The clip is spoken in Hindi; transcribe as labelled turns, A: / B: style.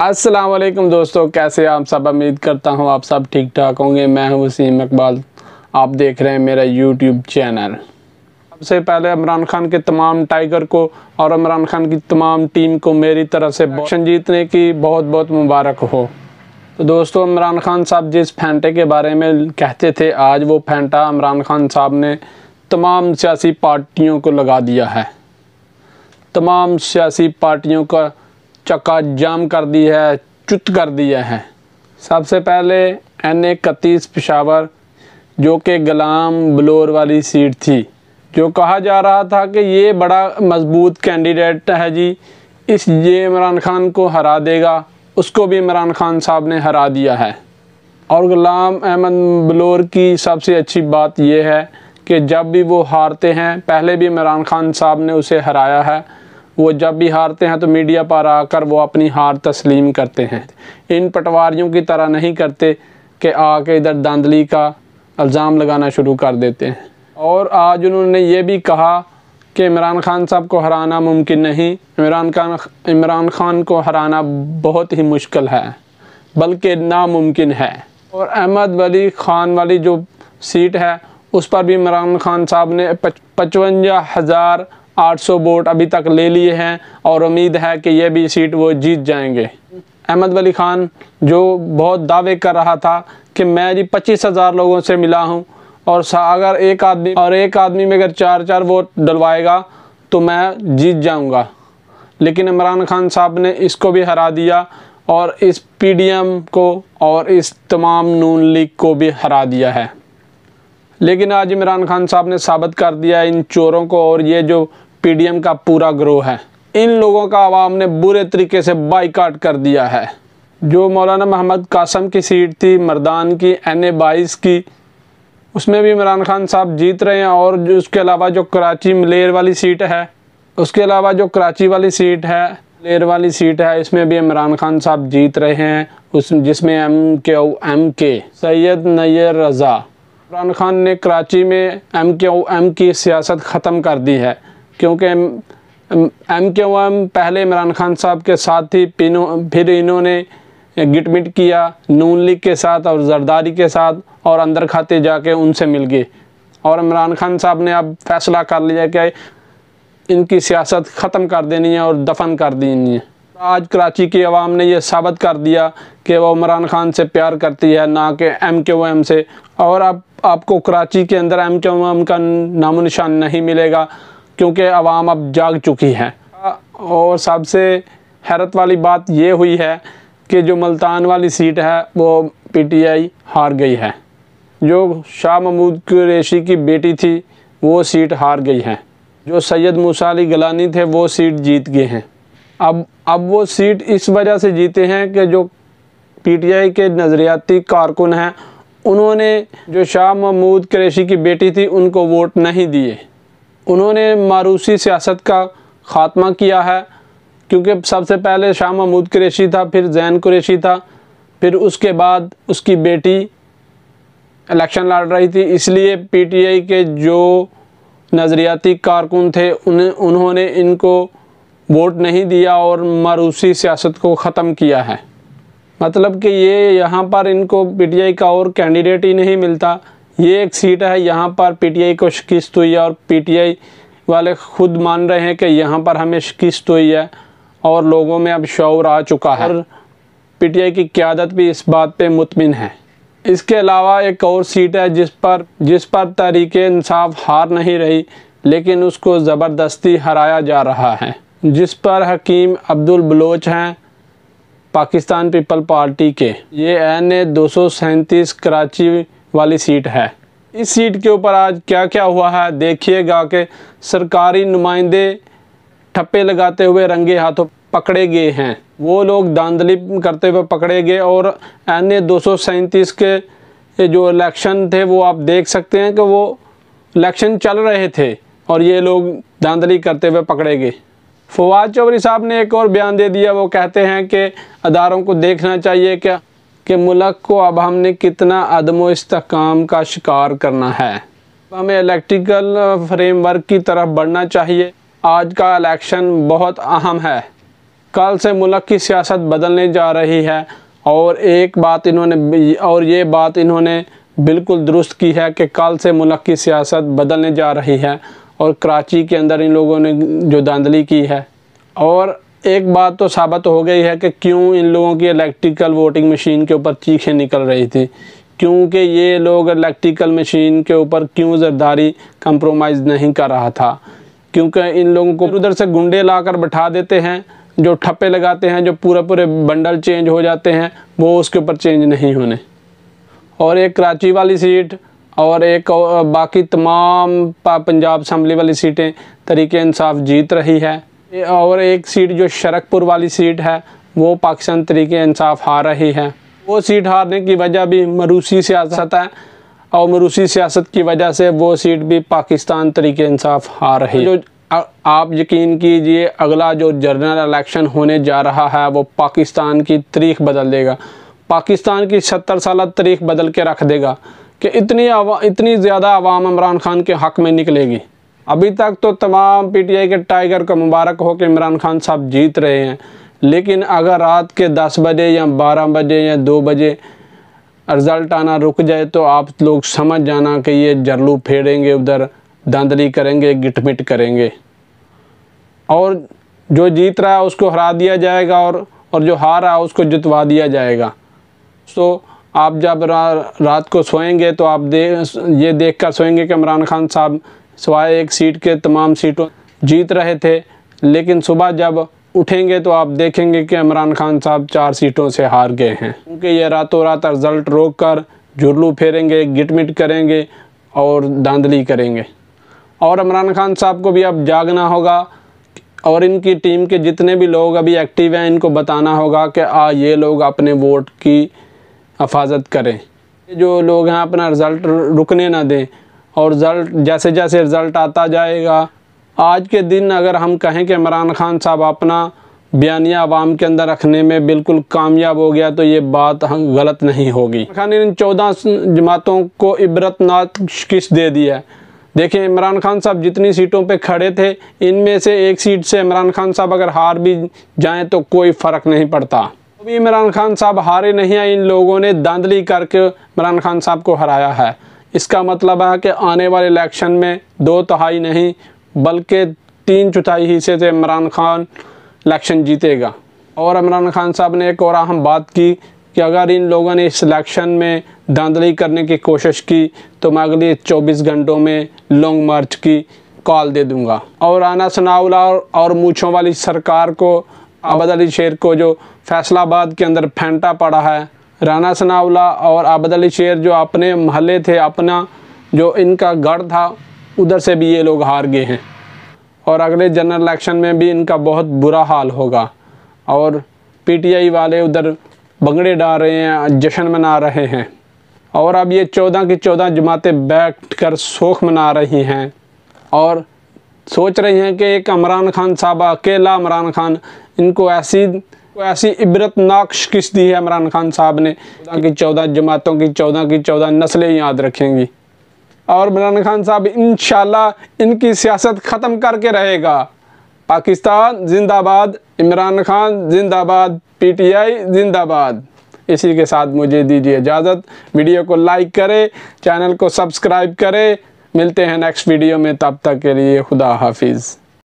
A: अस्सलाम वालेकुम दोस्तों कैसे आप सब उम्मीद करता हूँ आप सब ठीक ठाक होंगे मैं हूँ वसीम इकबाल आप देख रहे हैं मेरा यूट्यूब चैनल सबसे पहले इमरान खान के तमाम टाइगर को और इमरान खान की तमाम टीम को मेरी तरफ से बक्शन जीतने की बहुत बहुत मुबारक हो तो दोस्तों इमरान खान साहब जिस फेंटे के बारे में कहते थे आज वो फेंटा इमरान खान साहब ने तमाम सियासी पार्टियों को लगा दिया है तमाम सियासी पार्टियों का चक्का जाम कर दी है चुत कर दिया है सबसे पहले एन ए इकतीस पिशावर जो कि गुलाम बलोर वाली सीट थी जो कहा जा रहा था कि ये बड़ा मजबूत कैंडिडेट है जी इस ये इमरान खान को हरा देगा उसको भी इमरान खान साहब ने हरा दिया है और गुलाम अहमद बलोर की सबसे अच्छी बात यह है कि जब भी वो हारते हैं पहले भी इमरान खान साहब ने उसे हराया है वो जब भी हारते हैं तो मीडिया पर आकर वो अपनी हार तस्लीम करते हैं इन पटवारियों की तरह नहीं करते कि आके इधर दांदली का इल्ज़ाम लगाना शुरू कर देते हैं और आज उन्होंने ये भी कहा कि इमरान खान साहब को हराना मुमकिन नहीं इमरान खान इमरान खान को हराना बहुत ही मुश्किल है बल्कि नामुमकिन है और अहमद वली ख़ान वाली जो सीट है उस पर भी इमरान खान साहब ने पचवंजा हज़ार 800 वोट अभी तक ले लिए हैं और उम्मीद है कि ये भी सीट वो जीत जाएंगे अहमद वली ख़ान जो बहुत दावे कर रहा था कि मैं जी पच्चीस हज़ार लोगों से मिला हूँ और अगर एक आदमी और एक आदमी में अगर चार चार वोट डलवाएगा तो मैं जीत जाऊँगा लेकिन इमरान खान साहब ने इसको भी हरा दिया और इस पी को और इस तमाम नून लीग को भी हरा दिया है लेकिन आज इमरान खान साहब ने साबित कर दिया इन चोरों को और ये जो पीडीएम का पूरा ग्रोह है इन लोगों का आवाम ने बुरे तरीके से बाइकाट कर दिया है जो मौलाना मोहम्मद कासम की सीट थी मर्दान की एन ए बाईस की उसमें भी इमरान खान साहब जीत रहे हैं और जो उसके अलावा जो कराची मलेर वाली सीट है उसके अलावा जो कराची वाली सीट है मलेर वाली सीट है इसमें भी इमरान खान साहब जीत रहे हैं उस जिसमें एम के ओ एम के सैयद नैर रज़ा इमरान खान ने कराची में एम के ओ एम की सियासत ख़त्म कर दी है क्योंकि एम के ओ एम पहले इमरान खान साहब के साथ थी पिनो फिर इन्होंने गिटमिट किया नून लीग के साथ और जरदारी के साथ और अंदर खाते जाके उनसे मिल गए और इमरान खान साहब ने अब फैसला कर लिया कि इनकी सियासत ख़त्म कर देनी है और दफन कर देनी है आज कराची की आवाम ने यह साबित कर दिया कि वह इमरान खान से प्यार करती है ना कि एम के ओ एम से और अब आप, आपको कराची के अंदर एम के ओ एम का नामो निशान नहीं मिलेगा क्योंकि आवाम अब जाग चुकी है और सबसे हैरत वाली बात ये हुई है कि जो मुल्तान वाली सीट है वो पीटीआई हार गई है जो शाह महमूद कुरेशी की बेटी थी वो सीट हार गई है जो सैयद मूसा अली गलानी थे वो सीट जीत गए हैं अब अब वो सीट इस वजह से जीते हैं कि जो पीटीआई के नज़रियाती कारकुन हैं उन्होंने जो शाह महमूद कुरेशी की बेटी थी उनको वोट नहीं दिए उन्होंने मारूसी सियासत का खात्मा किया है क्योंकि सबसे पहले शाह महमूद क्रेशी था फिर जैन कुरेशी था फिर उसके बाद उसकी बेटी इलेक्शन लड़ रही थी इसलिए पीटीआई के जो नज़रियाती कारकुन थे उन्हें उन्होंने इनको वोट नहीं दिया और मारूसी सियासत को ख़त्म किया है मतलब कि ये यहाँ पर इनको पीटीआई का और कैंडिडेट ही नहीं मिलता ये एक सीट है यहाँ पर पीटीआई को शिकस्त हुई है और पीटीआई वाले खुद मान रहे हैं कि यहाँ पर हमें शिकस्त हुई है और लोगों में अब शौर आ चुका है और पीटीआई की क्यादत भी इस बात पे मुतमिन है इसके अलावा एक और सीट है जिस पर जिस पर तहरीक इंसाफ हार नहीं रही लेकिन उसको ज़बरदस्ती हराया जा रहा है जिस पर हकीम अब्दुल बलोच हैं पाकिस्तान पीपल पार्टी के ये एन ए दो सौ सैंतीस कराची वाली सीट है इस सीट के ऊपर आज क्या क्या हुआ है देखिएगा कि सरकारी नुमाइंदे ठप्पे लगाते हुए रंगे हाथों पकड़े गए हैं वो लोग दांधली करते हुए पकड़े गए और एन ए के जो इलेक्शन थे वो आप देख सकते हैं कि वो इलेक्शन चल रहे थे और ये लोग दांधली करते हुए पकड़े गए फवाद चौधरी साहब ने एक और बयान दे दिया वो कहते हैं कि अदारों को देखना चाहिए कि कि मुल्क को अब हमने कितना अदम इसकाम का शिकार करना है हमें इलेक्ट्रिकल फ्रेमवर्क की तरफ बढ़ना चाहिए आज का इलेक्शन बहुत अहम है कल से मुल्क की सियासत बदलने जा रही है और एक बात इन्होंने और ये बात इन्होंने बिल्कुल दुरुस्त की है कि कल से मुल्क की सियासत बदलने जा रही है और कराची के अंदर इन लोगों ने जो धांधली की है और एक बात तो साबित हो गई है कि क्यों इन लोगों की इलेक्ट्रिकल वोटिंग मशीन के ऊपर चीखें निकल रही थी क्योंकि ये लोग इलेक्ट्रिकल मशीन के ऊपर क्यों जरदारी कंप्रोमाइज़ नहीं कर रहा था क्योंकि इन लोगों को उधर से गुंडे ला कर बैठा देते हैं जो ठप्पे लगाते हैं जो पूरा पूरे बंडल चेंज हो जाते हैं वो उसके ऊपर चेंज नहीं होने और एक कराची वाली सीट और एक बाकी तमाम पंजाब असम्बली वाली सीटें तरीके इंसाफ जीत रही है और एक सीट जो शरकपुर वाली सीट है वो पाकिस्तान तरीके इंसाफ हार रही है वो सीट हारने की वजह भी मरूसी सियासत है और मरूसी सियासत की वजह से वो सीट भी पाकिस्तान तरीके इंसाफ हार रही है जो आप यकीन कीजिए अगला जो जनरल इलेक्शन होने जा रहा है वो पाकिस्तान की तारीख बदल देगा पाकिस्तान की सत्तर साल तारीख बदल के रख देगा कि इतनी आवा, इतनी ज़्यादा आवाम इमरान खान के हक़ में निकलेगी अभी तक तो तमाम पीटीआई के टाइगर को मुबारक हो कि इमरान खान साहब जीत रहे हैं लेकिन अगर रात के 10 बजे या 12 बजे या 2 बजे रिज़ल्ट आना रुक जाए तो आप लोग समझ जाना कि ये जरलू फेरेंगे उधर धांधली करेंगे गिटमिट करेंगे और जो जीत रहा है उसको हरा दिया जाएगा और और जो हार रहा है उसको जितवा दिया जाएगा तो आप जब रा, रात को सोएंगे तो आप दे ये देख कर सोएंगे कि इमरान खान साहब सिवाय एक सीट के तमाम सीटों जीत रहे थे लेकिन सुबह जब उठेंगे तो आप देखेंगे कि इमरान खान साहब चार सीटों से हार गए हैं क्योंकि ये रातों रात रिजल्ट रोक कर जुर्लू फेरेंगे गिटमिट करेंगे और धांधली करेंगे और इमरान खान साहब को भी अब जागना होगा और इनकी टीम के जितने भी लोग अभी एक्टिव हैं इनको बताना होगा कि आ ये लोग अपने वोट की हफाजत करें जो लोग हैं अपना रिज़ल्ट रुकने ना दें और रिज़ल्ट जैसे जैसे रिज़ल्ट आता जाएगा आज के दिन अगर हम कहें कि इमरान खान साहब अपना बयानिया आवाम के अंदर रखने में बिल्कुल कामयाब हो गया तो ये बात हम गलत नहीं होगी खान ने इन चौदह जमातों को इबरतनाक शिकस्त दे दी है देखिए इमरान खान साहब जितनी सीटों पे खड़े थे इनमें से एक सीट से इमरान खान साहब अगर हार भी जाएं तो कोई फ़र्क नहीं पड़ता अभी तो इमरान खान साहब हारे नहीं हैं इन लोगों ने दांधली करके इमरान खान साहब को हराया है इसका मतलब है कि आने वाले इलेक्शन में दो तहाई नहीं बल्कि तीन चौथाई हिस्से से इमरान खान इलेक्शन जीतेगा और इमरान खान साहब ने एक और अहम बात की कि अगर इन लोगों ने इस इलेक्शन में धांधली करने की कोशिश की तो मैं अगले 24 घंटों में लॉन्ग मार्च की कॉल दे दूंगा और आना सनाउला और, और मूछों वाली सरकार को अबद अली शेर को जो फैसलाबाद के अंदर फेंटा पड़ा है राना सनावला और आबद अली शेर जो अपने महल्ले थे अपना जो इनका गढ़ था उधर से भी ये लोग हार गए हैं और अगले जनरल इलेक्शन में भी इनका बहुत बुरा हाल होगा और पीटीआई वाले उधर बंगड़े डाल रहे हैं जश्न मना रहे हैं और अब ये चौदह की चौदह जमातें बैठ कर शोक मना रही हैं और सोच रही हैं कि एक इमरान खान साहब अकेला इमरान खान इनको ऐसी को ऐसी इबरतनाक शिकस्त दी है इमरान खान साहब ने कि चौदह जमातों की चौदह की चौदह नस्लें याद रखेंगी और इमरान खान साहब इन इनकी सियासत ख़त्म करके रहेगा पाकिस्तान जिंदाबाद इमरान खान जिंदाबाद पीटीआई जिंदाबाद इसी के साथ मुझे दीजिए इजाज़त वीडियो को लाइक करें चैनल को सब्सक्राइब करें मिलते हैं नेक्स्ट वीडियो में तब तक के लिए खुदा हाफिज़